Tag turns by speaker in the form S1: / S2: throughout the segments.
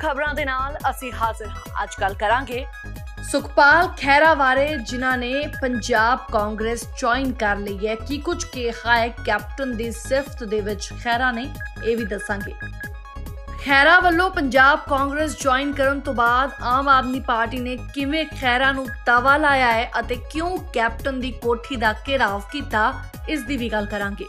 S1: ਖਬਰਾਂ ਦੇ ਨਾਲ ਅਸੀਂ ਹਾਜ਼ਰ ਹਾਂ ਅੱਜ ਗੱਲ ਕਰਾਂਗੇ ਸੁਖਪਾਲ ਖੈਰਾ ਜਿਨ੍ਹਾਂ ਨੇ ਪੰਜਾਬ ਕਾਂਗਰਸ ਜੁਆਇਨ ਕਰ ਲਈ ਹੈ ਕੀ ਕੁਝ ਕਿਹਾ ਹੈ ਕੈਪਟਨ ਦੀ ਸਿਫਤ ਦੇ ਵਿੱਚ ਖੈਰਾ ਨੇ ਇਹ ਵੀ ਦੱਸਾਂਗੇ ਖੈਰਾ ਵੱਲੋਂ ਪੰਜਾਬ ਕਾਂਗਰਸ ਜੁਆਇਨ ਕਰਨ ਤੋਂ ਬਾਅਦ ਆਮ ਆਦਮੀ ਪਾਰਟੀ ਨੇ ਕਿਵੇਂ ਖੈਰਾ ਨੂੰ ਤਵਾ ਲਾਇਆ ਹੈ ਅਤੇ ਕਿਉਂ ਕੈਪਟਨ ਦੀ ਕੋਠੀ ਦਾ ਘੇਰਾਵ ਕੀਤਾ ਇਸ ਦੀ ਵੀ ਗੱਲ ਕਰਾਂਗੇ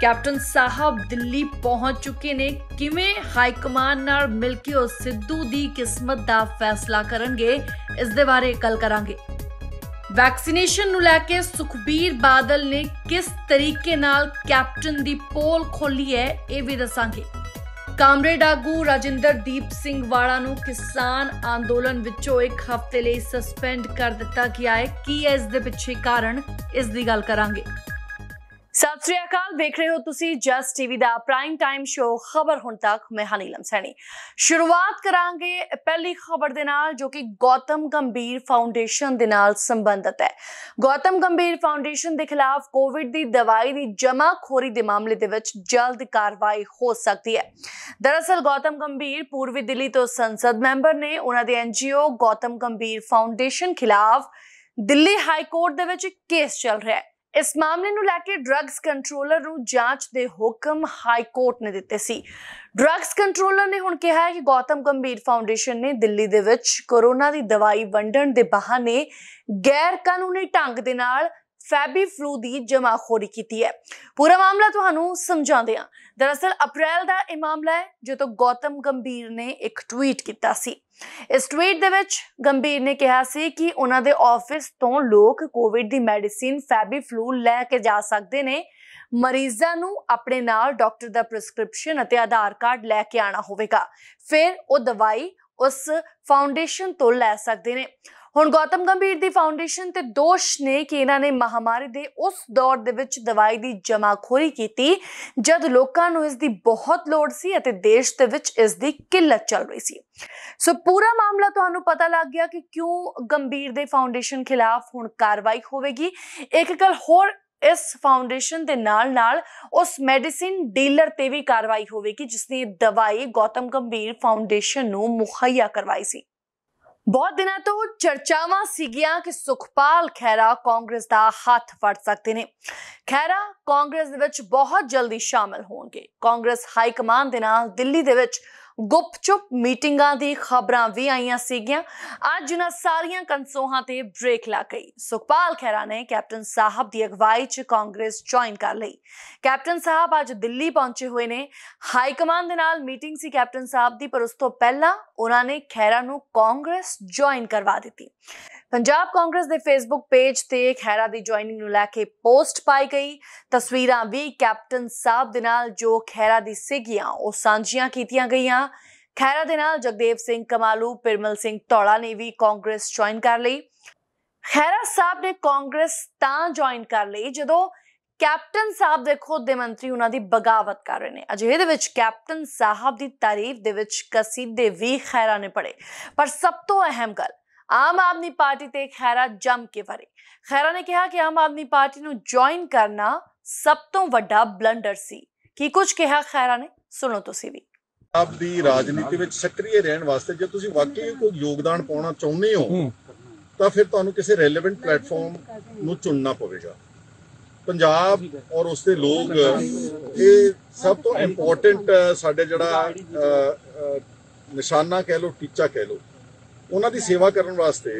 S1: ਕੈਪਟਨ ਸਾਹਿਬ ਦਿੱਲੀ ਪਹੁੰਚ ਚੁੱਕੇ ਨੇ ਕਿਵੇਂ ਹਾਈ ਕਮਾਂਡ ਨਾਲ ਮਿਲ ਕੇ ਉਹ ਸਿੱਧੂ ਦੀ ਕਿਸਮਤ ਦਾ ਫੈਸਲਾ ਕਰਨਗੇ ਇਸ ਦੇ ਬਾਰੇ ਕੱਲ ਕਰਾਂਗੇ ਵੈਕਸੀਨੇਸ਼ਨ ਨੂੰ ਲੈ ਕੇ ਸੁਖਬੀਰ ਬਾਦਲ ਨੇ ਕਿਸ ਤਰੀਕੇ ਨਾਲ ਕੈਪਟਨ ਦੀ ਪੋਲ ਖੋਲੀ ਹੈ ਇਹ ਵੀ ਦੱਸਾਂਗੇ ਕਾਮਰੇਡ ਆਗੂ ਦੀਪ ਸਿੰਘ ਵਾਲਾ ਨੂੰ ਕਿਸਾਨ ਅੰਦੋਲਨ ਵਿੱਚੋਂ ਇੱਕ ਹਫ਼ਤੇ ਲਈ ਸਸਪੈਂਡ ਕਰ ਦਿੱਤਾ ਗਿਆ ਹੈ ਕੀ ਇਸ ਦੇ ਪਿੱਛੇ ਕਾਰਨ ਇਸ ਦੀ ਗੱਲ ਕਰਾਂਗੇ ਸਤਿ ਸ੍ਰੀ ਅਕਾਲ ਵੇਖ ਰਹੇ ਹੋ ਤੁਸੀਂ ਜਸ ਟੀਵੀ ਦਾ ਪ੍ਰਾਈਮ ਟਾਈਮ ਸ਼ੋ ਖਬਰ ਹੁਣ ਤੱਕ ਮੈਂ ਹਨੀਲਮ ਸੈਣੀ ਸ਼ੁਰੂਆਤ ਕਰਾਂਗੇ ਪਹਿਲੀ ਖਬਰ ਦੇ ਨਾਲ ਜੋ ਕਿ ਗੌਤਮ ਗੰਭੀਰ ਫਾਊਂਡੇਸ਼ਨ ਦੇ ਨਾਲ ਸੰਬੰਧਤ ਹੈ ਗੌਤਮ ਗੰਭੀਰ ਫਾਊਂਡੇਸ਼ਨ ਦੇ ਖਿਲਾਫ ਕੋਵਿਡ ਦੀ ਦਵਾਈ ਦੀ ਜਮਾਖੋਰੀ ਦੇ ਮਾਮਲੇ ਦੇ ਵਿੱਚ ਜਲਦ ਕਾਰਵਾਈ ਹੋ ਸਕਦੀ ਹੈ ਦਰਅਸਲ ਗੌਤਮ ਗੰਭੀਰ ਪੂਰਬੀ ਦਿੱਲੀ ਤੋਂ ਸੰਸਦ ਮੈਂਬਰ ਨੇ ਉਹਨਾਂ ਦੇ ਐਨਜੀਓ ਗੌਤਮ ਗੰਭੀਰ ਫਾਊਂਡੇਸ਼ਨ ਖਿਲਾਫ ਦਿੱਲੀ ਹਾਈ ਕੋਰਟ ਦੇ ਵਿੱਚ ਕੇਸ ਚੱਲ ਰਿਹਾ ਹੈ ਇਸ ਮਾਮਲੇ ਨੂੰ ਲੈ ਕੇ ਡਰੱਗਸ ਕੰਟਰੋਲਰ ਨੂੰ ਜਾਂਚ ਦੇ ਹੁਕਮ ਹਾਈ ਕੋਰਟ ਨੇ ਦਿੱਤੇ ਸੀ ਡਰੱਗਸ ਕੰਟਰੋਲਰ ਨੇ ਹੁਣ ਕਿਹਾ ਹੈ ਕਿ ਗੌਤਮ ਗੰਭੀਰ ਫਾਊਂਡੇਸ਼ਨ ਨੇ ਦਿੱਲੀ ਦੇ ਵਿੱਚ ਕੋਰੋਨਾ ਦੀ ਦਵਾਈ ਵੰਡਣ ਦੇ ਬਹਾਨੇ ਗੈਰ ਕਾਨੂੰਨੀ ਢੰਗ ਦੇ ਨਾਲ ਫੈਬੀ ਫਲੂ ਦੀ ਜਮਾਖੋਰੀ ਕੀਤੀ ਹੈ ਪੂਰਾ ਮਾਮਲਾ ਤੁਹਾਨੂੰ ਸਮਝਾਉਂਦੇ ਹਾਂ ਦਰਅਸਲ ਅਪ੍ਰੈਲ ਦਾ ਇਹ ਮਾਮਲਾ ਹੈ ਜਦੋਂ ਗੌਤਮ ਗੰਭੀਰ ਨੇ ਇੱਕ ਟਵੀਟ ਕੀਤਾ ਸੀ ਇਸ ਟਵੀਟ ਦੇ ਵਿੱਚ ਗੰਭੀਰ ਨੇ ਕਿਹਾ ਸੀ ਕਿ ਉਹਨਾਂ ਦੇ ਆਫਿਸ ਤੋਂ ਲੋਕ ਕੋਵਿਡ ਦੀ ਮੈਡੀਸਿਨ ਫੈਬੀ ਫਲੂ ਲੈ ਕੇ ਜਾ ਸਕਦੇ ਨੇ ਮਰੀਜ਼ਾਂ ਨੂੰ ਆਪਣੇ ਨਾਲ ਡਾਕਟਰ ਦਾ ਪ੍ਰੈਸਕ੍ਰਿਪਸ਼ਨ ਅਤੇ ਆਧਾਰ ਕਾਰਡ ਲੈ ਕੇ ਆਣਾ ਹੋਵੇਗਾ ਫਿਰ ਉਹ ਦਵਾਈ ਉਸ ਫਾਊਂਡੇਸ਼ਨ ਤੋਂ ਲੈ ਸਕਦੇ ਨੇ ਹੁਣ ਗੌਤਮ ਗੰਭੀਰ ਦੀ ਫਾਊਂਡੇਸ਼ਨ ਤੇ ਦੋਸ਼ ਨੇ ਕਿ ਇਹਨਾਂ ਨੇ ਮਹਾਮਾਰੀ ਦੇ ਉਸ ਦੌਰ ਦੇ ਵਿੱਚ ਦਵਾਈ ਦੀ ਜਮਾਖੋਰੀ ਕੀਤੀ ਜਦ ਲੋਕਾਂ ਨੂੰ ਇਸ ਦੀ ਬਹੁਤ ਲੋੜ ਸੀ ਅਤੇ ਦੇਸ਼ ਦੇ ਵਿੱਚ ਇਸ ਦੀ ਕਿੱਲਤ ਚੱਲ ਰਹੀ ਸੀ ਸੋ ਪੂਰਾ ਮਾਮਲਾ ਤੁਹਾਨੂੰ ਪਤਾ ਲੱਗ ਗਿਆ ਕਿ ਕਿਉਂ ਗੰਭੀਰ ਦੇ ਫਾਊਂਡੇਸ਼ਨ ਖਿਲਾਫ ਹੁਣ ਕਾਰਵਾਈ ਹੋਵੇਗੀ ਇੱਕ ਗੱਲ ਹੋਰ ਇਸ ਫਾਊਂਡੇਸ਼ਨ ਦੇ ਨਾਲ ਨਾਲ ਉਸ ਮੈਡੀਸਿਨ ਡੀਲਰ ਤੇ ਵੀ ਕਾਰਵਾਈ ਹੋਵੇਗੀ ਜਿਸ ਨੇ ਦਵਾਈ ਗੌਤਮ ਗੰਭੀਰ ਫਾਊਂਡੇਸ਼ਨ ਨੂੰ ਮੁਹੱਈਆ ਕਰਵਾਈ ਸੀ ਬਹੁਤ ਦਿਨਾਂ ਤੋਂ ਚਰਚਾਵਾਂ ਸੀਗੀਆਂ ਕਿ ਸੁਖਪਾਲ ਖੈਰਾ ਕਾਂਗਰਸ ਦਾ ਹੱਥ ਫੜ ਸਕਦੇ ਨੇ ਖੈਰਾ ਕਾਂਗਰਸ ਦੇ ਵਿੱਚ ਬਹੁਤ ਜਲਦੀ ਸ਼ਾਮਲ ਹੋਣਗੇ ਕਾਂਗਰਸ ਹਾਈ ਕਮਾਂਡ ਦੇ ਨਾਲ ਦਿੱਲੀ ਦੇ ਵਿੱਚ ਗੁੱਪਚੁੱਪ ਮੀਟਿੰਗਾਂ ਦੀ ਖਬਰਾਂ ਵੀ ਆਈਆਂ ਸੀਗੀਆਂ ਅੱਜ ਇਹਨਾਂ ਸਾਰੀਆਂ ਕੰਸੋਹਾਂ ਤੇ ਬ੍ਰੇਕ ਲਾ ਗਈ ਸੁਖਪਾਲ ਖੈਰਾ ਨੇ ਕੈਪਟਨ ਸਾਹਿਬ ਦੀ ਅਗਵਾਈ 'ਚ ਕਾਂਗਰਸ ਜੁਆਇਨ ਕਰ ਲਈ ਕੈਪਟਨ ਸਾਹਿਬ ਅੱਜ ਦਿੱਲੀ ਪਹੁੰਚੇ ਹੋਏ ਨੇ ਹਾਈ ਕਮਾਂਡ ਦੇ ਨਾਲ ਮੀਟਿੰਗ ਸੀ ਕੈਪਟਨ ਸਾਹਿਬ ਦੀ ਪਰ ਉਸ ਤੋਂ ਪਹਿਲਾਂ ਉਹਨਾਂ ਨੇ ਖੈਰਾ ਨੂੰ ਕਾਂਗਰਸ ਜੁਆਇਨ ਕਰਵਾ ਦਿੱਤੀ ਪੰਜਾਬ ਕਾਂਗਰਸ ਦੇ ਫੇਸਬੁੱਕ ਪੇਜ ਤੇ ਖੈਰਾ ਦੀ ਜੁਆਇਨਿੰਗ ਨੂੰ ਲੈ ਕੇ ਪੋਸਟ ਪਾਈ ਗਈ ਤਸਵੀਰਾਂ ਵੀ ਕੈਪਟਨ ਸਾਹਿਬ ਦੇ ਨਾਲ ਜੋ ਖੈਰਾ ਦੀ ਸਿਗੀਆਂ ਉਹ ਸਾਂਝੀਆਂ ਕੀਤੀਆਂ ਗਈਆਂ ਖੈਰਾ ਦੇ ਨਾਲ ਜਗਦੇਵ ਸਿੰਘ ਕਮਾਲੂ ਪਿਰਮਲ ਸਿੰਘ ਧੌਲਾ ਨੇ ਵੀ ਕਾਂਗਰਸ ਜੁਆਇਨ ਕਰ ਲਈ ਖੈਰਾ ਸਾਹਿਬ ਨੇ ਕਾਂਗਰਸ ਤਾਂ ਜੁਆਇਨ ਕਰ ਲਈ ਜਦੋਂ ਕੈਪਟਨ ਸਾਹਿਬ ਦੇ ਖੁਦ ਦੇ ਮੰਤਰੀ ਉਹਨਾਂ ਦੀ ਬਗਾਵਤ ਕਰ ਰਹੇ ਨੇ ਅਜਿਹੇ ਦੇ ਵਿੱਚ ਕੈਪਟਨ ਸਾਹਿਬ ਦੀ ਤਾਰੀਫ ਦੇ ਵਿੱਚ ਕਸੀਦੇ ਵੀ ਖੈਰਾ ਨੇ ਪੜੇ ਪਰ ਸਭ ਤੋਂ ਅਹਿਮ ਗੱਲ ਆਮ ਆਦਮੀ ਪਾਰਟੀ ਤੇ ਖੈਰਾ ਜੰਮ ਕੇ ਵਰੇ ਖੈਰਾ ਨੇ ਕਿਹਾ ਕਿ ਆਮ ਆਦਮੀ ਪਾਰਟੀ ਨੂੰ ਜੁਆਇਨ ਕਰਨਾ ਸਭ ਤੋਂ ਵੱਡਾ ਬਲੰਡਰ ਸੀ ਕੀ ਕੁਝ ਕਿਹਾ ਖੈਰਾ ਨੇ ਸੁਣੋ ਤੁਸੀਂ ਵੀ
S2: ਆਪ ਦੀ ਰਾਜਨੀਤੀ ਵਿੱਚ ਸਕਰੀਏ ਰਹਿਣ ਵਾਸਤੇ ਜੇ ਤੁਸੀਂ ਵਾਕਈ ਕੋਈ ਯੋਗਦਾਨ ਪਾਉਣਾ ਚਾਹੁੰਦੇ ਹੋ ਤਾਂ ਫਿਰ ਤੁਹਾਨੂੰ ਕਿਸੇ ਰੈਲੇਵੈਂਟ ਪਲੇਟਫਾਰਮ ਨੂੰ ਚੁਣਨਾ ਪਵੇਗਾ ਪੰਜਾਬ ਔਰ ਉਸ ਦੇ ਲੋਕ ਇਹ ਸਭ ਤੋਂ ਇੰਪੋਰਟੈਂਟ ਸਾਡੇ ਜਿਹੜਾ ਨਿਸ਼ਾਨਾ ਕਹਿ ਲੋ ਟੀਚਾ ਕਹਿ ਲੋ ਉਹਨਾਂ ਦੀ ਸੇਵਾ ਕਰਨ ਵਾਸਤੇ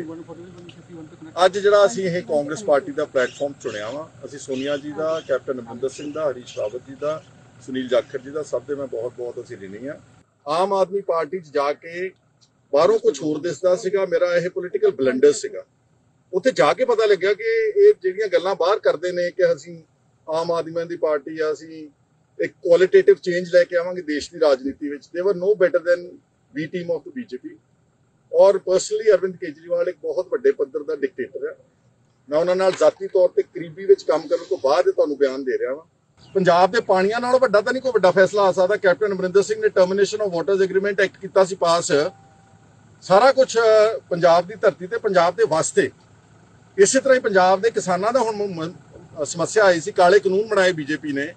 S2: ਅੱਜ ਜਿਹੜਾ ਅਸੀਂ ਇਹ ਕਾਂਗਰਸ ਪਾਰਟੀ ਦਾ ਪਲੇਟਫਾਰਮ ਚੁਣਿਆ ਵਾ ਅਸੀਂ ਸੋਨੀਆ ਜੀ ਦਾ ਕੈਪਟਨ ਅਮਰਿੰਦਰ ਸਿੰਘ ਦਾ ਹਰੀਸ਼ ਰਾਵਤ ਜੀ ਦਾ ਸੁਨੀਲ ਜਾਖੜ ਜੀ ਦਾ ਸਭ ਦੇ ਮੈਂ ਬਹੁਤ ਬਹੁਤ ਅਸੀਂ ਲੈਣੀ ਆ ਆਮ ਆਦਮੀ ਪਾਰਟੀ 'ਚ ਜਾ ਕੇ ਬਾਹਰੋਂ ਕੁਝ ਹੋਰ ਦਿਸਦਾ ਸੀਗਾ ਮੇਰਾ ਇਹ ਪੋਲੀਟੀਕਲ ਬਲੰਡਰ ਸੀਗਾ ਉੱਥੇ ਜਾ ਕੇ ਪਤਾ ਲੱਗਿਆ ਕਿ ਇਹ ਜਿਹੜੀਆਂ ਗੱਲਾਂ ਬਾਹਰ ਕਰਦੇ ਨੇ ਕਿ ਅਸੀਂ ਆਮ ਆਦਮੀਆਂ ਦੀ ਪਾਰਟੀ ਆ ਅਸੀਂ ਇੱਕ ਕੁਆਲਿਟੇਟਿਵ ਚੇਂਜ ਲੈ ਕੇ ਆਵਾਂਗੇ ਦੇਸ਼ ਦੀ ਰਾਜਨੀਤੀ ਵਿੱਚ they were no better than B team of BJP ਔਰ ਪਰਸਨਲੀ ਅਰਵਿੰਦ ਕੇਜਰੀਵਾਲ ਇੱਕ ਬਹੁਤ ਵੱਡੇ ਪੱਧਰ ਦਾ ਡਿਕਟੇਟਰ ਹੈ ਮੈਂ ਉਹਨਾਂ ਨਾਲ ਜ਼ਾਤੀ ਤੌਰ ਤੇ ਕਰੀਬੀ ਵਿੱਚ ਕੰਮ ਕਰਨ ਤੋਂ ਬਾਅਦ ਤੁਹਾਨੂੰ ਬਿਆਨ ਦੇ ਰਿਹਾ ਹਾਂ ਪੰਜਾਬ ਦੇ ਪਾਣੀਆਂ ਨਾਲ ਵੱਡਾ ਤਾਂ ਨਹੀਂ ਕੋਈ ਵੱਡਾ ਫੈਸਲਾ ਆ ਸਕਦਾ ਕੈਪਟਨ ਅਮਰਿੰਦਰ ਸਿੰਘ ਨੇ termination of waters agreement act ਕੀਤਾ ਸੀ ਪਾਸ ਸਾਰਾ ਕੁਝ ਪੰਜਾਬ ਦੀ ਧਰਤੀ ਤੇ ਪੰਜਾਬ ਦੇ ਵਾਸਤੇ ਇਸੇ ਤਰ੍ਹਾਂ ਹੀ ਪੰਜਾਬ ਦੇ ਕਿਸਾਨਾਂ ਦਾ ਹੁਣ ਸਮੱਸਿਆ ਆਈ ਸੀ ਕਾਲੇ ਕਾਨੂੰਨ ਬਣਾਏ ਬੀਜੇਪੀ ਨੇ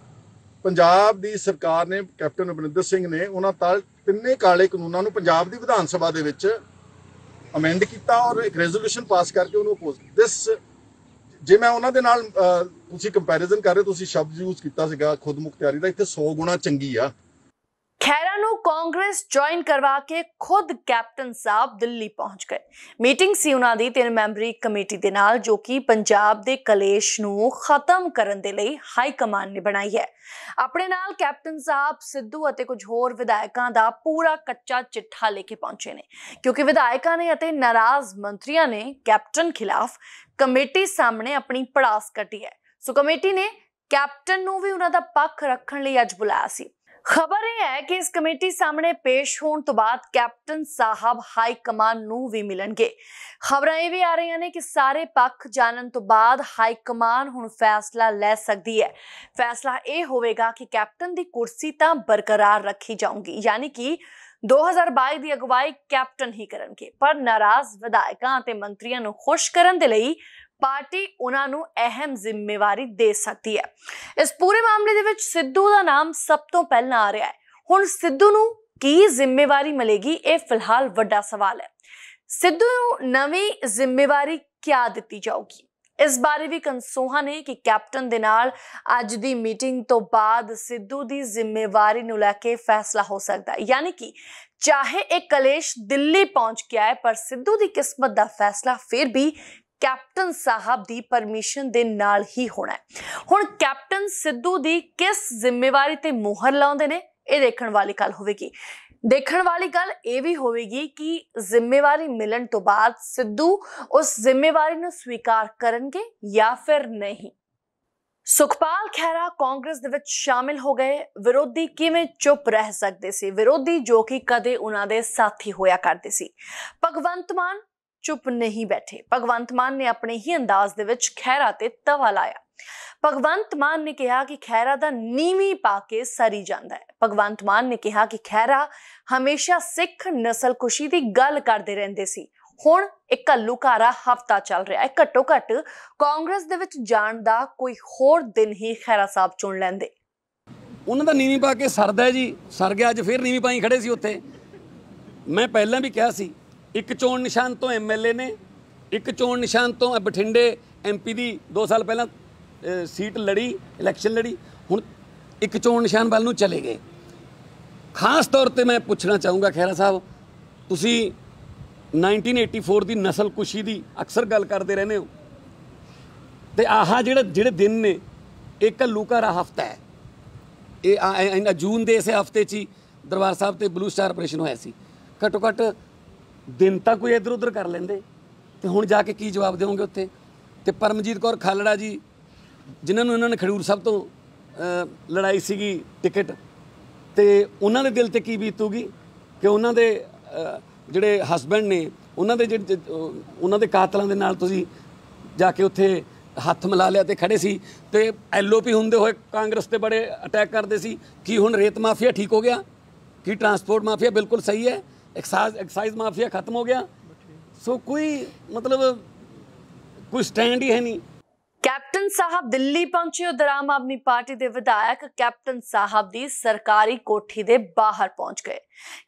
S2: ਪੰਜਾਬ ਦੀ ਸਰਕਾਰ ਨੇ ਕੈਪਟਨ ਅਮਰਿੰਦਰ ਸਿੰਘ ਨੇ ਉਹਨਾਂ ਤਾਲ ਤਿੰਨੇ ਕਾਲੇ ਕਾਨੂੰਨਾਂ ਨੂੰ ਪੰਜਾਬ ਦੀ ਵਿਧਾਨ ਸਭਾ ਦੇ ਵਿੱਚ ਅਮੈਂਡ ਕੀਤਾ ਔਰ ਇੱਕ ਰੈਜ਼ੋਲੂਸ਼ਨ ਪਾਸ ਕਰਕੇ ਉਹਨੂੰ ਅਪੋਜ਼ ਦਿਸ ਜੇ ਮੈਂ ਉਹਨਾਂ ਦੇ ਨਾਲ ਤੁਸੀਂ ਕੰਪੈਰੀਜ਼ਨ ਕਰ ਰਹੇ ਤੁਸੀਂ ਸ਼ਬਦ ਯੂਜ਼ ਕੀਤਾ ਸੀਗਾ ਖੁਦਮੁਖਤਿਆਰੀ ਦਾ ਇੱਥੇ 100 ਗੁਣਾ ਚੰਗੀ ਆ
S1: ਖੈਰਾ ਨੂੰ ਕਾਂਗਰਸ ਜੁਆਇਨ ਕਰਵਾ ਕੇ ਖੁਦ ਕੈਪਟਨ ਸਾਹਿਬ ਦਿੱਲੀ ਪਹੁੰਚ ਗਏ ਮੀਟਿੰਗ ਸੀ ਉਹਨਾਂ ਦੀ ਤਿੰਨ ਮੈਂਬਰੀ ਕਮੇਟੀ ਦੇ ਨਾਲ ਜੋ ਕਿ ਪੰਜਾਬ ਦੇ ਕਲੇਸ਼ ਨੂੰ ਖਤਮ ਕਰਨ ਦੇ ਲਈ ਹਾਈ ਕਮਾਂਡ ਨੇ ਬਣਾਈ ਹੈ ਆਪਣੇ ਨਾਲ ਕੈਪਟਨ ਸਾਹਿਬ ਸਿੱਧੂ ਅਤੇ ਕੁਝ ਹੋਰ ਵਿਧਾਇਕਾਂ ਦਾ ਪੂਰਾ ਕੱਚਾ ਚਿੱਠਾ ਲੈ ਕੇ ਪਹੁੰਚੇ ਨੇ ਕਿਉਂਕਿ ਵਿਧਾਇਕਾਂ ਨੇ ਅਤੇ ਨਾਰਾਜ਼ ਮੰਤਰੀਆਂ ਨੇ ਕੈਪਟਨ ਖਿਲਾਫ ਕਮੇਟੀ ਸਾਹਮਣੇ ਆਪਣੀ ਪੜਾਸ ਕੱਢੀ ਹੈ ਸੋ ਕਮੇਟੀ ਨੇ ਕੈਪਟਨ ਨੂੰ ਵੀ ਉਹਨਾਂ ਦਾ ਪੱਖ ਰੱਖਣ ਲਈ ਅੱਜ ਬੁਲਾਇਆ ਸੀ ਖਬਰ ਇਹ ਹੈ ਕਿ ਇਸ ਕਮੇਟੀ ਸਾਹਮਣੇ ਪੇਸ਼ ਹੋਣ ਤੋਂ ਬਾਅਦ ਕੈਪਟਨ ਸਾਹਿਬ ਹਾਈ ਕਮਾਨ ਨੂੰ ਵੀ ਮਿਲਣਗੇ ਖਬਰਾਂ ਇਹ ਵੀ ਆ ਰਹੀਆਂ ਨੇ ਕਿ ਸਾਰੇ ਪੱਖ ਜਾਣਨ ਤੋਂ ਬਾਅਦ ਹਾਈ ਕਮਾਨ ਹੁਣ ਫੈਸਲਾ ਲੈ ਸਕਦੀ ਹੈ ਫੈਸਲਾ ਇਹ ਹੋਵੇਗਾ ਕਿ ਕੈਪਟਨ ਦੀ ਕੁਰਸੀ ਤਾਂ ਬਰਕਰਾਰ ਰੱਖੀ ਜਾਊਗੀ ਯਾਨੀ ਕਿ 2022 ਦੀ ਅਗਵਾਈ ਕੈਪਟਨ ਹੀ ਕਰਨਗੇ ਪਰ ਨਾਰਾਜ਼ ਵਿਧਾਇਕਾਂ ਤੇ ਮੰਤਰੀਆਂ ਨੂੰ ਖੁਸ਼ ਕਰਨ ਦੇ ਲਈ ਪਾਰਟੀ ਉਹਨਾਂ ਨੂੰ ਅਹਿਮ ਜ਼ਿੰਮੇਵਾਰੀ ਦੇ ਸਕਦੀ ਹੈ ਇਸ ਪੂਰੇ ਮਾਮਲੇ ਦੇ ਵਿੱਚ ਸਿੱਧੂ ਦਾ ਨਾਮ ਸਭ ਤੋਂ ਪਹਿਲਾਂ ਆ ਰਿਹਾ ਹੈ ਹੁਣ ਸਿੱਧੂ ਨੂੰ ਕੀ ਜ਼ਿੰਮੇਵਾਰੀ ਮਿਲੇਗੀ ਇਹ ਫਿਲਹਾਲ ਵੱਡਾ ਸਵਾਲ ਹੈ ਸਿੱਧੂ ਨੂੰ ਨਵੀਂ ਜ਼ਿੰਮੇਵਾਰੀ ਕਿਆ ਦਿੱਤੀ ਜਾਊਗੀ ਇਸ ਬਾਰੇ ਵੀ ਕੰਸੋਹਾ ਨੇ ਕਿ ਕੈਪਟਨ ਦੇ ਨਾਲ ਅੱਜ ਦੀ ਮੀਟਿੰਗ ਤੋਂ ਬਾਅਦ ਸਿੱਧੂ ਦੀ ਜ਼ਿੰਮੇਵਾਰੀ ਨੂੰ ਲੈ ਕੇ ਫੈਸਲਾ ਹੋ ਸਕਦਾ ਹੈ ਯਾਨੀ ਕਿ ਚਾਹੇ ਇਹ ਕਲੇਸ਼ ਦਿੱਲੀ ਪਹੁੰਚ ਗਿਆ ਹੈ ਪਰ ਸਿੱਧੂ ਦੀ ਕਿਸਮਤ ਦਾ ਫੈਸਲਾ ਫਿਰ ਵੀ ਕੈਪਟਨ ਸਾਹਿਬ ਦੀ ਪਰਮਿਸ਼ਨ ਦੇ ਨਾਲ ਹੀ ਹੋਣਾ ਹੈ ਹੁਣ ਕੈਪਟਨ ਸਿੱਧੂ ਦੀ ਕਿਸ ਜ਼ਿੰਮੇਵਾਰੀ ਤੇ ਮੋਹਰ ਲਾਉਂਦੇ ਨੇ ਇਹ ਦੇਖਣ ਵਾਲੀ ਗੱਲ ਹੋਵੇਗੀ ਦੇਖਣ ਵਾਲੀ ਗੱਲ ਇਹ ਵੀ ਹੋਵੇਗੀ ਕਿ ਜ਼ਿੰਮੇਵਾਰੀ ਮਿਲਣ ਤੋਂ ਬਾਅਦ ਸਿੱਧੂ ਉਸ ਜ਼ਿੰਮੇਵਾਰੀ ਨੂੰ ਸਵੀਕਾਰ ਕਰਨਗੇ ਜਾਂ ਫਿਰ ਨਹੀਂ ਸੁਖਪਾਲ ਖਹਿਰਾ ਕਾਂਗਰਸ ਦੇ ਵਿੱਚ ਸ਼ਾਮਿਲ ਹੋ ਗਏ ਵਿਰੋਧੀ ਕਿਵੇਂ ਚੁੱਪ ਰਹਿ ਸਕਦੇ ਸੀ ਵਿਰੋਧੀ ਜੋ ਕਿ ਕਦੇ ਉਹਨਾਂ ਦੇ ਸਾਥੀ ਹੋਇਆ ਕਰਦੇ ਸੀ ਭਗਵੰਤ ਮਾਨ ਚੁੱਪ ਨਹੀਂ ਬੈਠੇ ਭਗਵੰਤ ਮਾਨ ਨੇ ਆਪਣੇ ਹੀ ਅੰਦਾਜ਼ ਦੇ ਵਿੱਚ ਖੈਰਾ ਤੇ ਤਵਾ ਲਾਇਆ ਭਗਵੰਤ ਮਾਨ ਨੇ ਕਿਹਾ ਕਿ ਖੈਰਾ ਦਾ ਨੀਵੀਂ ਪਾ ਕੇ ਸਰੀ ਜਾਂਦਾ ਹੈ ਭਗਵੰਤ ਮਾਨ ਨੇ ਕਿਹਾ ਕਿ ਖੈਰਾ ਹਮੇਸ਼ਾ ਸਿੱਖ ਨਸਲ ਖੁਸ਼ੀ ਦੀ ਗੱਲ ਕਰਦੇ ਰਹਿੰਦੇ ਸੀ ਹੁਣ ਇੱਕ ਘਾਰਾ ਹਫਤਾ ਚੱਲ ਰਿਹਾ ਹੈ ਘੱਟੋ ਘੱਟ ਕਾਂਗਰਸ ਦੇ ਵਿੱਚ ਜਾਣ ਦਾ ਕੋਈ ਹੋਰ ਦਿਨ ਹੀ ਖੈਰਾ ਸਾਹਿਬ ਚੁਣ ਲੈਂਦੇ
S3: ਉਹਨਾਂ ਦਾ ਨੀਵੀਂ ਪਾ ਕੇ ਸਰਦਾ ਜੀ ਸਰ ਗਿਆ ਅੱਜ ਫਿਰ ਨੀਵੀਂ ਪਾਈ ਖੜੇ ਸੀ ਉੱਥੇ ਮੈਂ ਪਹਿਲਾਂ ਵੀ ਕਿਹਾ ਸੀ ਇੱਕ ਚੋਣ ਨਿਸ਼ਾਨ ਤੋਂ ਐਮਐਲਏ ਨੇ ਇੱਕ ਚੋਣ ਨਿਸ਼ਾਨ ਤੋਂ ਬਠਿੰਡੇ ਐਮਪੀ ਦੀ 2 ਸਾਲ ਪਹਿਲਾਂ ਸੀਟ ਲੜੀ ਇਲੈਕਸ਼ਨ ਲੜੀ ਹੁਣ ਇੱਕ ਚੋਣ ਨਿਸ਼ਾਨ ਵੱਲ ਨੂੰ ਚਲੇ ਗਏ ਖਾਸ ਤੌਰ ਤੇ ਮੈਂ ਪੁੱਛਣਾ ਚਾਹੂੰਗਾ ਖੈਰਾ ਸਾਹਿਬ ਤੁਸੀਂ 1984 ਦੀ ਨਸਲ ਕੁਸ਼ੀ ਦੀ ਅਕਸਰ ਗੱਲ ਕਰਦੇ ਰਹਿੰਦੇ ਹੋ ਤੇ ਆਹਾ ਜਿਹੜੇ ਜਿਹੜੇ ਦਿਨ ਨੇ ਇੱਕ ਕੱਲੂ ਹਫਤਾ ਹੈ ਇਹ ਜੂਨ ਦੇ ਇਸ ਹਫਤੇ 'ਚ ਦਰਬਾਰ ਸਾਹਿਬ ਤੇ ਬਲੂ ਸਟਾਰ ਆਪਰੇਸ਼ਨ ਹੋਇਆ ਸੀ ਘਟੋ ਘਟ ਦਿਨ ਤਾਂ ਕੋਈ ਇਧਰ ਉਧਰ ਕਰ ਲੈਂਦੇ ਤੇ ਹੁਣ ਜਾ ਕੇ ਕੀ ਜਵਾਬ ਦੇਵੋਗੇ ਉੱਥੇ ਤੇ ਪਰਮਜੀਤ ਕੌਰ ਖਾਲੜਾ ਜੀ ਜਿਨ੍ਹਾਂ ਨੂੰ ਇਹਨਾਂ ਨੇ ਖੜੂਰ ਸਾਹਿਬ ਤੋਂ ਲੜਾਈ ਸੀਗੀ ਟਿਕਟ ਤੇ ਉਹਨਾਂ ਦੇ ਦਿਲ ਤੇ ਕੀ ਬੀਤੂਗੀ ਕਿ ਉਹਨਾਂ ਦੇ ਜਿਹੜੇ ਹਸਬੰਡ ਨੇ ਉਹਨਾਂ ਦੇ ਜਿਹੜੇ ਉਹਨਾਂ ਦੇ ਕਾਤਲਾਂ ਦੇ ਨਾਲ ਤੁਸੀਂ ਜਾ ਕੇ ਉੱਥੇ ਹੱਥ ਮਿਲਾ ਲਿਆ ਤੇ ਖੜੇ ਸੀ ਤੇ ਐਲਓਪੀ ਹੁੰਦੇ ਹੋਏ ਕਾਂਗਰਸ ਤੇ ਬੜੇ ਅਟੈਕ ਕਰਦੇ ਸੀ ਕੀ ਹੁਣ ਰੇਤ ਮਾਫੀਆ ਠੀਕ ਹੋ ਗਿਆ ਕੀ ਟਰਾਂਸਪੋਰਟ ਮਾਫੀਆ ਬਿਲਕੁਲ ਸਹੀ ਹੈ ਐਕਸਾਈਜ਼ ਐਕਸਾਈਜ਼ ਮਾਫੀਆ ਖਤਮ ਹੋ ਗਿਆ ਸੋ ਕੋਈ ਮਤਲਬ ਕੋਈ ਸਟੈਂਡ ਹੀ ਹੈ
S1: ਨਹੀਂ ਕੈਪ ਕੈਪਟਨ ਸਾਹਿਬ ਦਿੱਲੀ ਪਹੁੰਚੇ ਉਧਰ ਆਮ ਆਦਮੀ ਪਾਰਟੀ ਦੇ ਵਿਧਾਇਕ ਕੈਪਟਨ ਸਾਹਿਬ ਦੀ ਸਰਕਾਰੀ ਕੋਠੀ ਦੇ ਬਾਹਰ ਪਹੁੰਚ ਗਏ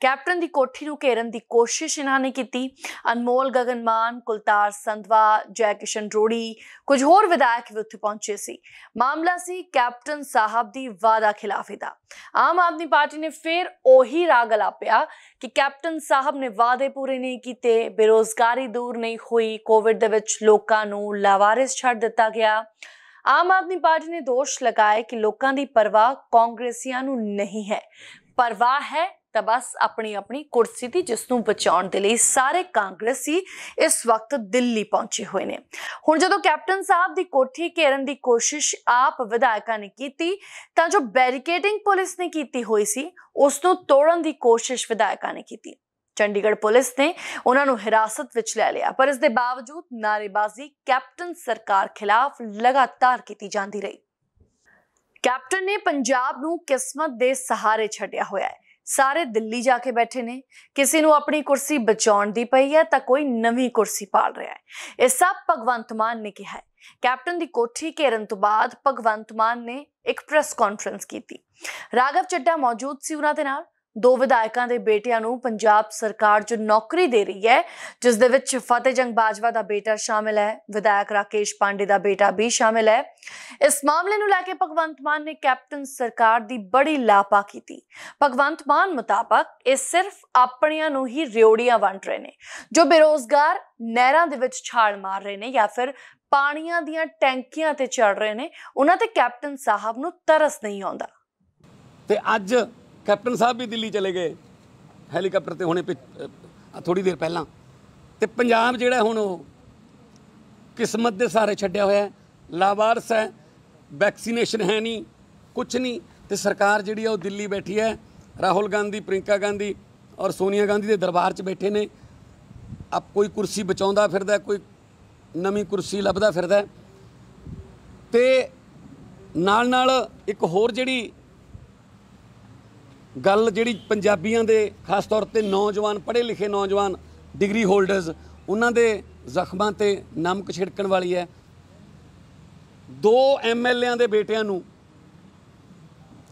S1: ਕੈਪਟਨ ਦੀ ਕੋਠੀ ਨੂੰ ਘੇਰਨ ਦੀ ਕੋਸ਼ਿਸ਼ ਇਹਨਾਂ ਨੇ ਕੀਤੀ ਅਨਮੋਲ ਗਗਨਮਾਨ ਕੁਲਤਾਰ ਸੰਧਵਾ ਜੈਕਿਸ਼ਨ ਰੋੜੀ ਕੁਝ ਹੋਰ ਵਿਧਾਇਕ ਵੀ ਉੱਥੇ ਪਹੁੰਚੇ ਸੀ ਮਾਮਲਾ ਸੀ ਕੈਪਟਨ ਸਾਹਿਬ ਦੀ ਵਾਦਾ ਖਿਲਾਫੀ ਦਾ ਆਮ ਆਦਮੀ ਪਾਰਟੀ ਨੇ ਫਿਰ ਉਹੀ ਰਾਗ ਲਾਪਿਆ ਕਿ ਕੈਪਟਨ ਸਾਹਿਬ ਨੇ ਵਾਅਦੇ ਪੂਰੇ ਨਹੀਂ ਕੀਤੇ ਬੇਰੋਜ਼ਗਾਰੀ ਦੂਰ ਨਹੀਂ ਹੋਈ ਕੋਵਿਡ ਦੇ ਵਿੱਚ ਲੋਕਾਂ ਨੂੰ ਲਾਵਾਰਿਸ ਛੱਡ ਦਿੱਤਾ ਗਿਆ ਆਮ ਆਦਮੀ ਪਾਰਟੀ ਨੇ ਦੋਸ਼ ਲਗਾਇਆ ਕਿ ਲੋਕਾਂ ਦੀ ਪਰਵਾਹ ਕਾਂਗਰਸੀਆਂ ਨੂੰ ਨਹੀਂ ਹੈ ਪਰਵਾਹ ਹੈ ਤਾਂ ਬਸ ਆਪਣੀ ਆਪਣੀ ਕੁਰਸੀ ਦੀ ਜਿਸ ਨੂੰ ਬਚਾਉਣ ਦੇ ਲਈ ਸਾਰੇ ਕਾਂਗਰਸੀ ਇਸ ਵਕਤ ਦਿੱਲੀ ਪਹੁੰਚੇ ਹੋਏ ਨੇ ਹੁਣ ਜਦੋਂ ਕੈਪਟਨ ਸਾਹਿਬ ਦੀ ਕੋਠੀ ਘੇਰਨ ਦੀ ਕੋਸ਼ਿਸ਼ ਆਪ ਵਿਧਾਇਕਾਂ ਨੇ ਕੀਤੀ ਤਾਂ ਜੋ ਬੈਰੀਕੇਡਿੰਗ ਪੁਲਿਸ ਨੇ ਕੀਤੀ ਹੋਈ ਸੀ ਉਸ ਨੂੰ ਤੋੜਨ ਦੀ ਕੋਸ਼ਿਸ਼ ਵਿਧਾਇਕਾਂ ਨੇ ਕੀਤੀ ਚੰਡੀਗੜ੍ਹ ਪੁਲਿਸ ਨੇ ਉਹਨਾਂ ਨੂੰ ਹਿਰਾਸਤ ਵਿੱਚ ਲੈ ਲਿਆ ਪਰ ਇਸ ਦੇ ਬਾਵਜੂਦ ਨਾਰੇਬਾਜ਼ੀ ਕੈਪਟਨ ਸਰਕਾਰ ਖਿਲਾਫ ਲਗਾਤਾਰ ਕੀਤੀ ਜਾਂਦੀ ਰਹੀ ਕੈਪਟਨ ਨੇ ਪੰਜਾਬ ਨੂੰ ਕਿਸਮਤ ਦੇ ਸਹਾਰੇ ਛੱਡਿਆ ਹੋਇਆ ਹੈ ਸਾਰੇ ਦਿੱਲੀ ਜਾ ਕੇ ਬੈਠੇ ਨੇ ਕਿਸੇ ਨੂੰ ਆਪਣੀ ਕੁਰਸੀ ਬਚਾਉਣ ਦੀ ਪਈ ਹੈ ਤਾਂ ਕੋਈ ਨਵੀਂ ਕੁਰਸੀ ਪਾਲ ਰਿਹਾ ਹੈ ਇਹ ਸਭ ਭਗਵੰਤ ਮਾਨ ਨੇ ਕਿਹਾ ਹੈ ਕੈਪਟਨ ਦੀ ਕੋਠੀ ਘੇਰਨ ਤੋਂ ਬਾਅਦ ਭਗਵੰਤ ਮਾਨ ਨੇ ਇੱਕ ਪ੍ਰੈਸ ਕਾਨਫਰੰਸ ਕੀਤੀ ਰਾਘਵ ਚੱਡਾ ਮੌਜੂਦ ਸੀ ਉਹਨਾਂ ਦੇ ਨਾਲ ਦੋ ਵਿਧਾਇਕਾਂ ਦੇ ਬੇਟਿਆਂ ਨੂੰ ਪੰਜਾਬ ਸਰਕਾਰ ਜੋ ਨੌਕਰੀ ਦੇ ਰਹੀ ਹੈ ਜਿਸ ਦੇ ਵਿੱਚ ਫਤਿਹਜੰਗ ਜੰਗ ਬਾਜਵਾ ਦਾ ਬੇਟਾ ਸ਼ਾਮਿਲ ਹੈ ਵਿਧਾਇਕ ਰਾਕੇਸ਼ ਪਾਂਡੇ ਦਾ ਬੇਟਾ ਵੀ ਸ਼ਾਮਿਲ ਹੈ ਇਸ ਮਾਮਲੇ ਨੂੰ ਲੈ ਕੇ ਭਗਵੰਤ ਮਾਨ ਨੇ ਕੈਪਟਨ ਸਰਕਾਰ ਦੀ ਬੜੀ ਲਾਪਾ ਕੀਤੀ ਭਗਵੰਤ ਮਾਨ ਮੁਤਾਬਕ ਇਹ ਸਿਰਫ ਆਪਣਿਆਂ ਨੂੰ ਹੀ ਰਿਓੜੀਆਂ ਵੰਡ ਰਹੇ ਨੇ ਜੋ ਬੇਰੋਜ਼ਗਾਰ ਨਹਿਰਾਂ ਦੇ ਵਿੱਚ ਛਾਲ ਮਾਰ ਰਹੇ ਨੇ ਜਾਂ ਫਿਰ ਪਾਣੀਆਂ ਦੀਆਂ ਟੈਂਕੀਆਂ ਤੇ ਚੜ ਰਹੇ ਨੇ ਉਹਨਾਂ ਤੇ ਕੈਪਟਨ ਸਾਹਿਬ ਨੂੰ ਤਰਸ ਨਹੀਂ ਆਉਂਦਾ
S3: ਤੇ ਅੱਜ ਕੈਪਟਨ ਸਾਹਿਬ ਵੀ ਦਿੱਲੀ ਚਲੇ ਗਏ ਹੈਲੀਕਾਪਟਰ ਤੇ ਹੁਣੇ ਥੋੜੀ ਦੇਰ ਪਹਿਲਾਂ ਤੇ ਪੰਜਾਬ ਜਿਹੜਾ ਹੁਣ ਉਹ ਕਿਸਮਤ ਦੇ ਸਾਰੇ ਛੱਡਿਆ ਹੋਇਆ ਲਾਵਾਰਸ ਹੈ ਵੈਕਸੀਨੇਸ਼ਨ ਹੈ ਨਹੀਂ ਕੁਝ ਨਹੀਂ ਤੇ ਸਰਕਾਰ ਜਿਹੜੀ ਆ ਉਹ ਦਿੱਲੀ ਬੈਠੀ ਹੈ ਰਾਹੁਲ ਗਾਂਧੀ ਪ੍ਰਿੰਕਾ ਗਾਂਧੀ ਔਰ ਸੋਨੀਆ ਗਾਂਧੀ ਦੇ ਦਰਬਾਰ 'ਚ ਬੈਠੇ ਨੇ ਆਪ ਕੋਈ ਕੁਰਸੀ ਬਚਾਉਂਦਾ ਫਿਰਦਾ ਕੋਈ ਨਵੀਂ ਕੁਰਸੀ ਲੱਭਦਾ ਫਿਰਦਾ ਤੇ ਨਾਲ ਨਾਲ ਇੱਕ ਹੋਰ ਜਿਹੜੀ ਗੱਲ ਜਿਹੜੀ ਪੰਜਾਬੀਆਂ ਦੇ ਖਾਸ ਤੌਰ ਤੇ ਨੌਜਵਾਨ ਪੜ੍ਹੇ ਲਿਖੇ ਨੌਜਵਾਨ ਡਿਗਰੀ ਹੋਲਡਰਸ ਉਹਨਾਂ ਦੇ ਜ਼ਖਮਾਂ ਤੇ ਨਮਕ ਛਿੜਕਣ ਵਾਲੀ ਹੈ ਦੋ ਐਮਐਲਏਆਂ ਦੇ ਬੇਟਿਆਂ ਨੂੰ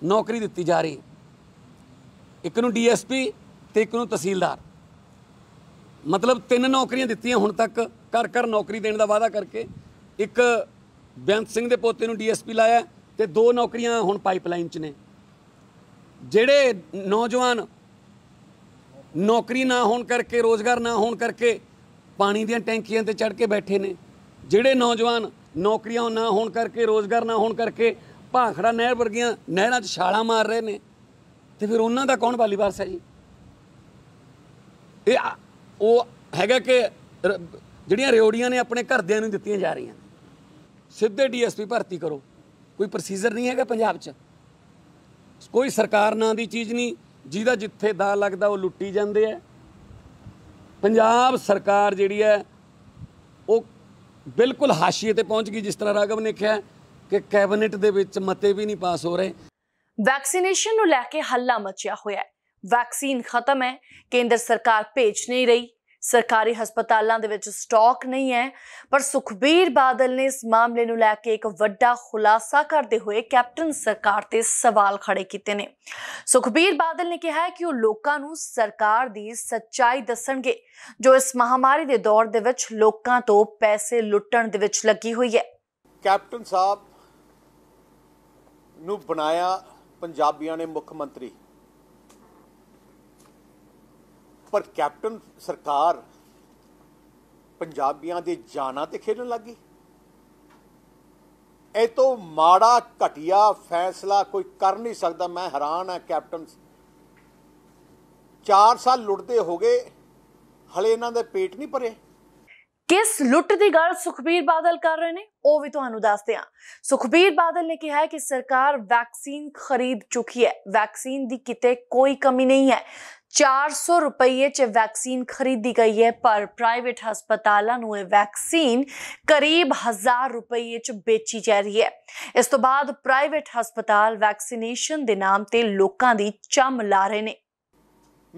S3: ਨੌਕਰੀ ਦਿੱਤੀ ਜਾ ਰਹੀ ਇੱਕ ਨੂੰ ਡੀਐਸਪੀ ਤੇ ਇੱਕ ਨੂੰ ਤਹਿਸੀਲਦਾਰ ਮਤਲਬ ਤਿੰਨ ਨੌਕਰੀਆਂ ਦਿੱਤੀਆਂ ਹੁਣ ਤੱਕ ਘਰ ਘਰ ਨੌਕਰੀ ਦੇਣ ਦਾ ਵਾਅਦਾ ਕਰਕੇ ਇੱਕ ਬੈਂਤ ਸਿੰਘ ਦੇ ਪੋਤੇ ਨੂੰ ਡੀਐਸਪੀ ਲਾਇਆ ਤੇ ਦੋ ਨੌਕਰੀਆਂ ਹੁਣ ਪਾਈਪਲਾਈਨ 'ਚ ਨੇ ਜਿਹੜੇ ਨੌਜਵਾਨ ਨੌਕਰੀ ਨਾ ਹੋਣ ਕਰਕੇ ਰੋਜ਼ਗਾਰ ਨਾ ਹੋਣ ਕਰਕੇ ਪਾਣੀ ਦੀਆਂ ਟੈਂਕੀਆਂ ਤੇ ਚੜ ਕੇ ਬੈਠੇ ਨੇ ਜਿਹੜੇ ਨੌਜਵਾਨ ਨੌਕਰੀਆਂ ਨਾ ਹੋਣ ਕਰਕੇ ਰੋਜ਼ਗਾਰ ਨਾ ਹੋਣ ਕਰਕੇ ਭਾਖੜਾ ਨਹਿਰ ਵਰਗੀਆਂ ਨਹਿਰਾਂ 'ਚ ਛਾਲਾ ਮਾਰ ਰਹੇ ਨੇ ਤੇ ਫਿਰ ਉਹਨਾਂ ਦਾ ਕੌਣ ਬਾਲੀਵਾਰਸ ਹੈ ਜੀ ਇਹ ਉਹ ਹੈਗਾ ਕਿ ਜਿਹੜੀਆਂ ਰਿਓੜੀਆਂ ਨੇ ਆਪਣੇ ਘਰਦਿਆਂ ਨੂੰ ਦਿੱਤੀਆਂ ਜਾ ਰਹੀਆਂ ਸਿੱਧੇ ਡੀਐਸਪੀ ਭਰਤੀ ਕਰੋ ਕੋਈ ਪ੍ਰੋਸੀਜਰ ਨਹੀਂ ਹੈਗਾ ਪੰਜਾਬ 'ਚ ਕੋਈ ਸਰਕਾਰ ਨਾਂ ਦੀ ਚੀਜ਼ ਨਹੀਂ ਜਿਹਦਾ ਜਿੱਥੇ ਦਾ ਲੱਗਦਾ ਉਹ ਲੁੱਟੀ ਜਾਂਦੇ ਆ ਪੰਜਾਬ ਸਰਕਾਰ ਜਿਹੜੀ ਹੈ ਉਹ ਬਿਲਕੁਲ ਹਾਸ਼ੀਏ ਤੇ ਪਹੁੰਚ ਗਈ ਜਿਸ ਤਰ੍ਹਾਂ ਰਾਗਵ ਨੇ ਕਿਹਾ ਕਿ ਕੈਬਨਿਟ ਦੇ ਵਿੱਚ ਮਤੇ ਵੀ ਨਹੀਂ ਪਾਸ ਹੋ ਰਹੇ
S1: ਵੈਕਸੀਨੇਸ਼ਨ ਨੂੰ ਲੈ ਕੇ ਹੱਲਾ ਮਚਿਆ ਹੋਇਆ ਹੈ ਵੈਕਸੀਨ ਖਤਮ ਹੈ ਕੇਂਦਰ ਸਰਕਾਰ ਭੇਜ ਨਹੀਂ ਰਹੀ ਸਰਕਾਰੀ ਹਸਪਤਾਲਾਂ ਦੇ ਵਿੱਚ ਸਟਾਕ ਨਹੀਂ ਹੈ ਪਰ ਸੁਖਬੀਰ ਬਾਦਲ ਨੇ ਇਸ ਮਾਮਲੇ ਨੂੰ ਲੈ ਕੇ ਇੱਕ ਵੱਡਾ ਖੁਲਾਸਾ ਕਰਦੇ ਹੋਏ ਕੈਪਟਨ ਸਰਕਾਰ ਤੇ ਸਵਾਲ ਖੜੇ ਕੀਤੇ ਨੇ ਸੁਖਬੀਰ ਬਾਦਲ ਨੇ ਕਿਹਾ ਹੈ ਕਿ ਉਹ ਲੋਕਾਂ ਨੂੰ ਸਰਕਾਰ ਦੀ ਸੱਚਾਈ ਦੱਸਣਗੇ ਜੋ ਇਸ ਮਹਾਮਾਰੀ ਦੇ ਦੌਰ ਦੇ ਵਿੱਚ ਲੋਕਾਂ ਤੋਂ ਪੈਸੇ ਲੁੱਟਣ ਦੇ ਵਿੱਚ ਲੱਗੀ ਹੋਈ ਹੈ ਕੈਪਟਨ ਸਾਹਿਬ
S4: ਨੂੰ ਬਣਾਇਆ ਪੰਜਾਬੀਆਂ ਨੇ ਮੁੱਖ ਮੰਤਰੀ ਪਰ ਕੈਪਟਨ ਸਰਕਾਰ ਪੰਜਾਬੀਆਂ ਦੇ ਜਾਨਾਂ ਤੇ ਖੇਡਣ ਲੱਗੀ ਇਹ ਤੋਂ ਮਾੜਾ ਘਟਿਆ ਫੈਸਲਾ ਕੋਈ ਕਰ ਨਹੀਂ ਸਕਦਾ ਮੈਂ ਹੈਰਾਨ ਆ ਕੈਪਟਨ 4 ਸਾਲ ਲੁੱਟਦੇ ਹੋ ਗਏ
S1: ਹਲੇ ਇਹਨਾਂ ਦੇ ਪੇਟ ਨਹੀਂ ਭਰੇ ਕਿਸ ਲੁੱਟ ਦੀ ਗੱਲ ਸੁਖਬੀਰ ਬਾਦਲ ਕਰ ਰਹੇ ਨੇ ਉਹ ਵੀ ਤੁਹਾਨੂੰ ਦੱਸਦੇ ਆ ਸੁਖਬੀਰ ਬਾਦਲ ਨੇ ਕਿਹਾ ਹੈ ਕਿ ਸਰਕਾਰ ਵੈਕਸੀਨ ਖਰੀਦ ਚੁੱਕੀ ਹੈ ਵੈਕਸੀਨ ਦੀ ਕਿਤੇ ਕੋਈ ਕਮੀ ਨਹੀਂ ਹੈ 400 ਰੁਪਏ 'ਚ ਵੈਕਸੀਨ ਖਰੀਦੀ ਗਈ ਹੈ ਪਰ ਪ੍ਰਾਈਵੇਟ ਹਸਪਤਾਲਾਂ ਨੂੰ ਇਹ ਵੈਕਸੀਨ ਕਰੀਬ 1000 ਰੁਪਏ 'ਚ ਵੇਚੀ ਜਾ ਰਹੀ ਹੈ ਇਸ ਤੋਂ ਬਾਅਦ ਪ੍ਰਾਈਵੇਟ ਹਸਪਤਾਲ ਵੈਕਸੀਨੇਸ਼ਨ ਦੇ ਨਾਮ ਤੇ ਲੋਕਾਂ ਦੀ ਚੰਮ ਲਾ ਰਹੇ ਨੇ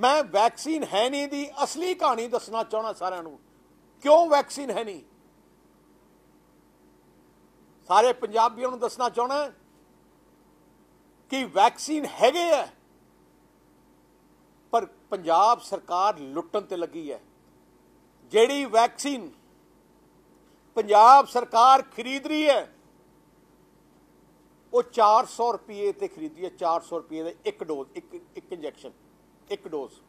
S1: ਮੈਂ ਵੈਕਸੀਨ ਹੈ ਨਹੀਂ ਦੀ ਅਸਲੀ
S4: ਕਹਾਣੀ ਦੱਸਣਾ ਚਾਹਣਾ ਸਾਰਿਆਂ ਨੂੰ ਕਿਉਂ ਵੈਕਸੀਨ ਹੈ ਨਹੀਂ ਸਾਰੇ ਪੰਜਾਬੀਆਂ ਨੂੰ ਦੱਸਣਾ ਚਾਹਣਾ ਕਿ ਵੈਕਸੀਨ ਹੈਗੇ ਆ ਪੰਜਾਬ ਸਰਕਾਰ ਲੁੱਟਣ ਤੇ ਲੱਗੀ ਹੈ ਜਿਹੜੀ ਵੈਕਸੀਨ ਪੰਜਾਬ ਸਰਕਾਰ ਖਰੀਦ ਰਹੀ ਹੈ ਉਹ 400 ਰੁਪਏ ਤੇ ਖਰੀਦੀ ਹੈ 400 ਰੁਪਏ ਦਾ ਇੱਕ ਡੋਜ਼ ਇੱਕ ਇੱਕ ਇੰਜੈਕਸ਼ਨ ਇੱਕ ਡੋਜ਼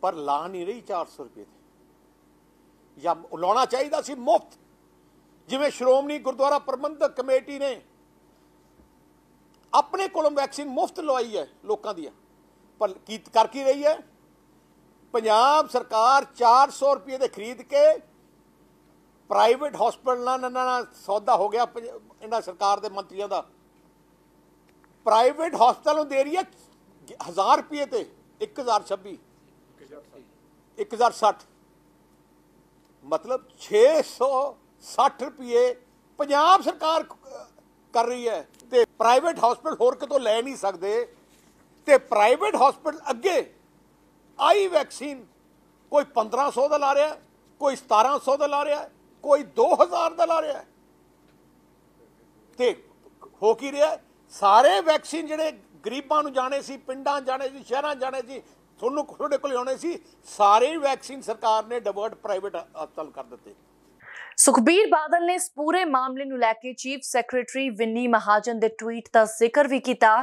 S4: ਪਰ ਲਾ ਨਹੀਂ ਰਹੀ 400 ਰੁਪਏ ਤੇ ਜਾਂ ਲਾਉਣਾ ਚਾਹੀਦਾ ਸੀ ਮੁਫਤ ਜਿਵੇਂ ਸ਼੍ਰੋਮਣੀ ਗੁਰਦੁਆਰਾ ਪ੍ਰਬੰਧਕ ਕਮੇਟੀ ਨੇ ਆਪਣੇ ਕੋਲੋਂ ਵੈਕਸੀਨ ਮੁਫਤ ਲਵਾਈ ਹੈ ਲੋਕਾਂ ਦੀ ਪਰ ਕੀ ਕਰ ਕੀ ਰਹੀ ਹੈ ਪੰਜਾਬ ਸਰਕਾਰ 400 ਰੁਪਏ ਦੇ ਖਰੀਦ ਕੇ ਪ੍ਰਾਈਵੇਟ ਹਸਪੀਟਲਾਂ ਨਾਲ ਨਾ ਸੌਦਾ ਹੋ ਗਿਆ ਇਹਨਾਂ ਸਰਕਾਰ ਦੇ ਮੰਤਰੀਆਂ ਦਾ ਪ੍ਰਾਈਵੇਟ ਹਸਪੀਟਲ ਨੂੰ ਦੇ ਰਹੀ ਹੈ 1000 ਰੁਪਏ ਤੇ 1026 1060 ਮਤਲਬ 660 ਰੁਪਏ ਪੰਜਾਬ ਸਰਕਾਰ ਕਰ ਰਹੀ ਹੈ ਤੇ ਪ੍ਰਾਈਵੇਟ ਹਸਪੀਟਲ ਹੋਰ ਕਿਤੋਂ ਲੈ ਨਹੀਂ ਸਕਦੇ ਤੇ ਪ੍ਰਾਈਵੇਟ ਹਸਪੀਟਲ ਅੱਗੇ ਆਈ ਵੈਕਸੀਨ ਕੋਈ 1500 ਦਾ ਲਾ ਰਿਹਾ ਕੋਈ 1700 ਦਾ ਲਾ ਰਿਹਾ ਕੋਈ 2000 ਦਾ ਲਾ ਰਿਹਾ ਤੇ ਹੋ ਕੀ ਰਿਹਾ ਸਾਰੇ ਵੈਕਸੀਨ ਜਿਹੜੇ ਗਰੀਬਾਂ ਨੂੰ ਜਾਣੇ ਸੀ ਪਿੰਡਾਂ ਜਾਣੇ ਸੀ ਸ਼ਹਿਰਾਂ ਜਾਣੇ ਸੀ ਤੁਹਾਨੂੰ ਤੁਹਾਡੇ ਕੋਲ ਆਉਣੇ ਸੀ ਸਾਰੇ ਵੈਕਸੀਨ ਸਰਕਾਰ ਨੇ ਡਿਵਰਟ ਪ੍ਰਾਈਵੇਟ ਹਸਪਤਾਲ ਕਰ ਦਿੱਤੇ
S1: ਸੁਖਬੀਰ ਬਾਦਲ ਨੇ ਇਸ ਪੂਰੇ ਮਾਮਲੇ ਨੂੰ ਲੈ ਕੇ ਚੀਫ ਸੈਕਟਰੀ ਵਿੰਨੀ ਮਹਾਜਨ ਦੇ ਟਵੀਟ ਦਾ ਜ਼ਿਕਰ ਵੀ ਕੀਤਾ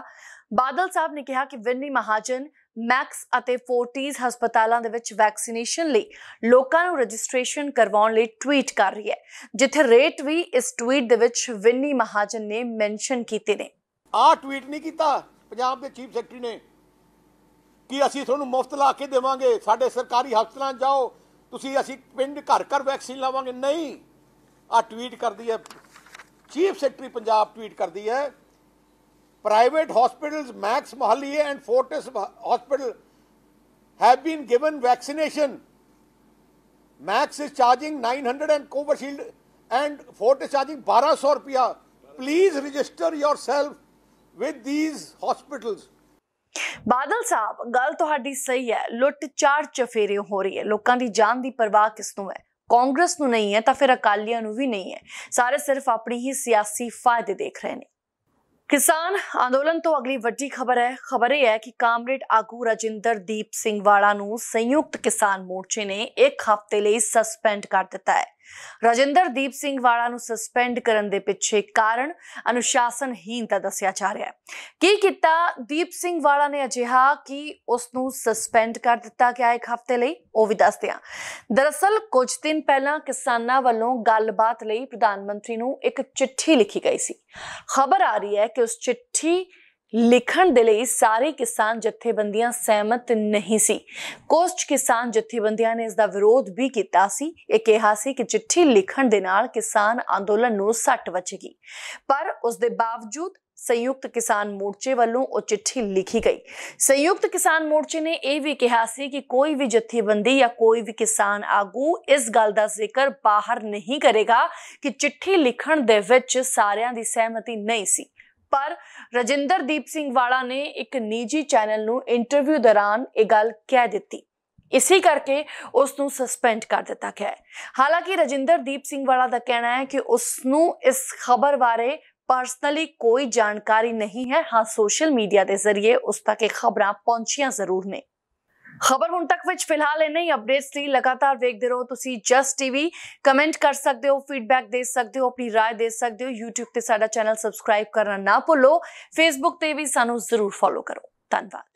S1: ਬਾਦਲ ਸਾਹਿਬ ਨੇ ਕਿਹਾ ਕਿ ਵਿੰਨੀ ਮਹਾਜਨ ਮੈਕਸ ਅਤੇ ਫੋਰਟੀਜ਼ ਹਸਪਤਾਲਾਂ ਦੇ ਵਿੱਚ ਵੈਕਸੀਨੇਸ਼ਨ ਲਈ ਲੋਕਾਂ ਨੂੰ ਰਜਿਸਟ੍ਰੇਸ਼ਨ ਕਰਵਾਉਣ ਲਈ ਟਵੀਟ ਕਰ ਰਹੀ ਹੈ ਜਿੱਥੇ ਰੇਟ ਵੀ ਇਸ ਟਵੀਟ ਦੇ ਵਿੱਚ ਵਿੰਨੀ ਮਹਾਜਨ ਨੇ ਮੈਂਸ਼ਨ ਕੀਤੇ ਨੇ ਆ ਟਵੀਟ ਨਹੀਂ ਕੀਤਾ ਪੰਜਾਬ ਦੇ ਚੀਫ ਸੈਕਟਰੀ ਨੇ ਕਿ ਅਸੀਂ ਤੁਹਾਨੂੰ ਮੁਫਤ ਲਾ ਕੇ
S4: ਦੇਵਾਂਗੇ ਸਾਡੇ ਸਰਕਾਰੀ ਹਸਪਤਾਲਾਂ ਜਾਓ ਤੁਸੀਂ ਅਸੀਂ ਪਿੰਡ ਘਰ ਘਰ ਵੈਕਸੀਨ ਲਾਵਾਂਗੇ ਨਹੀਂ ਆ ਟਵੀਟ ਕਰਦੀ ਹੈ ਚੀਫ ਸੈਕਟਰੀ ਪੰਜਾਬ ਟਵੀਟ ਕਰਦੀ ਹੈ private hospitals Max mohali and Fortis Hospital have been given vaccination. Max is charging 900 and shield and Fortis charging 1200 rupees Please register yourself
S1: with these hospitals. Badal ਸਾਹਿਬ ਗੱਲ ਤੁਹਾਡੀ ਸਹੀ ਹੈ ਲੁੱਟ ਚਾਰ ਚਫੇਰੇ ਹੋ ਰਹੀ ਹੈ ਲੋਕਾਂ ਦੀ ਜਾਨ ਦੀ ਪਰਵਾਹ ਕਿਸ ਨੂੰ ਹੈ ਕਾਂਗਰਸ ਨੂੰ ਨਹੀਂ ਹੈ ਤਾਂ ਫਿਰ ਅਕਾਲੀਆਂ ਨੂੰ ਵੀ ਨਹੀਂ ਹੈ ਸਾਰੇ ਸਿਰਫ ਆਪਣੀ ਹੀ ਸਿਆਸੀ ਫਾਇਦੇ ਦੇਖ ਰਹੇ ਨੇ ਕਿਸਾਨ ਅੰਦੋਲਨ ਤੋਂ ਅਗਲੀ ਵੱਡੀ ਖਬਰ ਹੈ ਖਬਰ ਇਹ ਹੈ ਕਿ ਕਾਮਰੇਡ ਆਗੂ ਰਜਿੰਦਰਦੀਪ ਸਿੰਘ ਵਾਲਾ ਨੂੰ ਸੰਯੁਕਤ ਕਿਸਾਨ ਮੋਰਚੇ ਨੇ 1 ਹਫ਼ਤੇ ਲਈ ਸਸਪੈਂਡ ਕਰ ਦਿੱਤਾ ਹੈ ਦੀਪ ਸਿੰਘ ਵਾਲਾ ਨੂੰ ਸਸਪੈਂਡ ਕਰਨ ਦੇ ਪਿੱਛੇ ਕਾਰਨ ਅਨੁਸ਼ਾਸਨਹੀਨਤਾ ਦੱਸਿਆ ਜਾ ਰਿਹਾ ਹੈ ਕੀ ਕੀਤਾ ਦੀਪ ਸਿੰਘ ਵਾਲਾ ਨੇ ਅਜਿਹਾ ਕਿ ਉਸ ਨੂੰ ਸਸਪੈਂਡ ਕਰ ਦਿੱਤਾ ਗਿਆ ਇੱਕ ਹਫ਼ਤੇ ਲਈ ਉਹ ਵੀ ਦੱਸਦੇ ਆ ਦਰਅਸਲ ਕੁਝ ਦਿਨ ਪਹਿਲਾਂ ਕਿਸਾਨਾਂ ਵੱਲੋਂ ਗੱਲਬਾਤ ਲਈ ਪ੍ਰਧਾਨ ਮੰਤਰੀ ਨੂੰ ਇੱਕ ਚਿੱਠੀ ਲਿਖੀ ਗਈ ਸੀ ਖਬਰ ਆ ਰਹੀ ਹੈ ਕਿ ਉਸ ਚਿੱਠੀ ਲਿਖਣ ਦੇ ਲਈ ਸਾਰੇ ਕਿਸਾਨ ਜਥੇਬੰਦੀਆਂ ਸਹਿਮਤ ਨਹੀਂ ਸੀ ਕੋਸਟ ਕਿਸਾਨ ਜਥੇਬੰਦੀਆਂ ਨੇ ਇਸ ਦਾ ਵਿਰੋਧ ਵੀ ਕੀਤਾ ਸੀ ਇਹ ਕਿਹਾ ਸੀ ਕਿ ਚਿੱਠੀ ਲਿਖਣ ਦੇ ਨਾਲ ਕਿਸਾਨ ਅੰਦੋਲਨ ਨੂੰ ਸੱਟ ਵੱਜੇਗੀ ਪਰ ਉਸ ਦੇ ਬਾਵਜੂਦ ਸੰਯੁਕਤ ਕਿਸਾਨ ਮੋਰਚੇ ਵੱਲੋਂ ਉਹ ਚਿੱਠੀ ਲਿਖੀ ਗਈ ਸੰਯੁਕਤ ਕਿਸਾਨ ਮੋਰਚੇ ਨੇ ਇਹ ਵੀ ਕਿਹਾ ਸੀ ਕਿ ਕੋਈ ਵੀ ਜਥੇਬੰਦੀ ਜਾਂ ਕੋਈ ਵੀ ਕਿਸਾਨ ਆਗੂ ਇਸ ਗੱਲ ਦਾ ਜ਼ਿਕਰ ਬਾਹਰ ਨਹੀਂ ਕਰੇਗਾ ਕਿ ਚਿੱਠੀ ਲਿਖਣ ਦੇ ਵਿੱਚ ਸਾਰਿਆਂ ਦੀ ਸਹਿਮਤੀ ਨਹੀਂ ਸੀ ਪਰ ਰਜਿੰਦਰਦੀਪ ਸਿੰਘ ਵਾਲਾ ਨੇ ਇੱਕ ਨਿੱਜੀ ਚੈਨਲ ਨੂੰ ਇੰਟਰਵਿਊ ਦੌਰਾਨ ਇਹ ਗੱਲ ਕਹਿ ਦਿੱਤੀ ਇਸੇ ਕਰਕੇ ਉਸ ਨੂੰ ਸਸਪੈਂਡ ਕਰ ਦਿੱਤਾ ਗਿਆ ਹੈ ਹਾਲਾਂਕਿ ਰਜਿੰਦਰਦੀਪ ਸਿੰਘ ਵਾਲਾ ਦਾ ਕਹਿਣਾ ਹੈ ਕਿ ਉਸ ਨੂੰ ਇਸ ਖਬਰ ਬਾਰੇ ਪਰਸਨਲੀ ਕੋਈ ਜਾਣਕਾਰੀ ਨਹੀਂ ਹੈ ਹਾਂ ਸੋਸ਼ਲ ਮੀਡੀਆ ਦੇ ਜ਼ਰੀਏ ਉਸ ਤੱਕ ਇਹ ਖਬਰਾਂ ਪਹੁੰਚੀਆਂ ਜ਼ਰੂਰ ਨੇ ਖਬਰ ਹੁਣ ਤੱਕ ਵਿੱਚ ਫਿਲਹਾਲ ਇਹ ਨਹੀਂ ਅਪਡੇਟਸ ਲਈ ਲਗਾਤਾਰ ਵੇਖਦੇ ਰਹੋ ਤੁਸੀਂ ਜਸਟ ਟੀਵੀ ਕਮੈਂਟ ਕਰ ਸਕਦੇ ਹੋ ਫੀਡਬੈਕ ਦੇ ਸਕਦੇ ਹੋ ਆਪਣੀ رائے ਦੇ ਸਕਦੇ ਹੋ YouTube ਤੇ ਸਾਡਾ ਚੈਨਲ ਸਬਸਕ੍ਰਾਈਬ ਕਰਨਾ ਨਾ ਭੁੱਲੋ Facebook ਤੇ ਵੀ ਸਾਨੂੰ ਜ਼ਰੂਰ ਫੋਲੋ ਕਰੋ ਧੰਨਵਾਦ